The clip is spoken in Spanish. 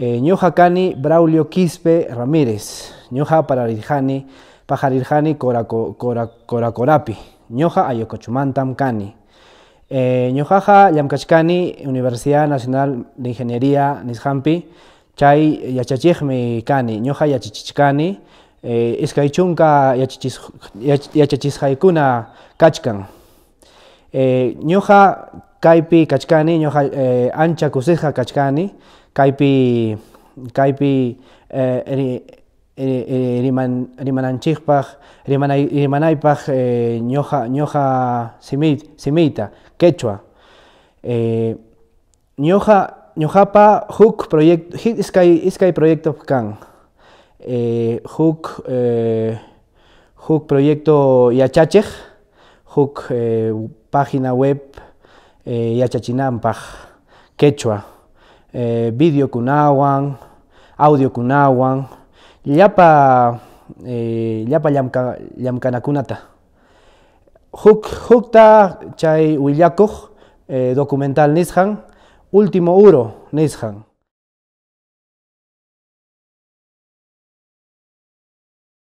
Eh, Cani, Braulio Quispe Ramírez. Ñoja Pararirjani, Pajarirjani Coracorapi. Cora, cora, Ñoja Ayocochumantam Cani. Eh, Ñojaja Yamkachkani, Universidad Nacional de Ingeniería Nizhampi. Chay Yachachijmi Cani. Ñoja Yachichichkani. Eh, Iskaichunka Yachachizhaikuna Kachkan. Eh, kaipi kachkani ñoja eh, ancha kuseja kachkani kaipi kaipi eh, eri, riman, rimananchikpaj rimanaypaj eh, ñoja ñoja simit, simita quechua eh, ñoja ñojapa huk proyecto hit sky iskay proyecto kan eh, huk eh, huk proyecto yachachej huk eh, página web eh, quechua, eh, video kunawan, audio kunawan, Yapa eh, yapa llamka, llamkanakunata. Huk, hukta chay eh, documental nizhan último uro nizhan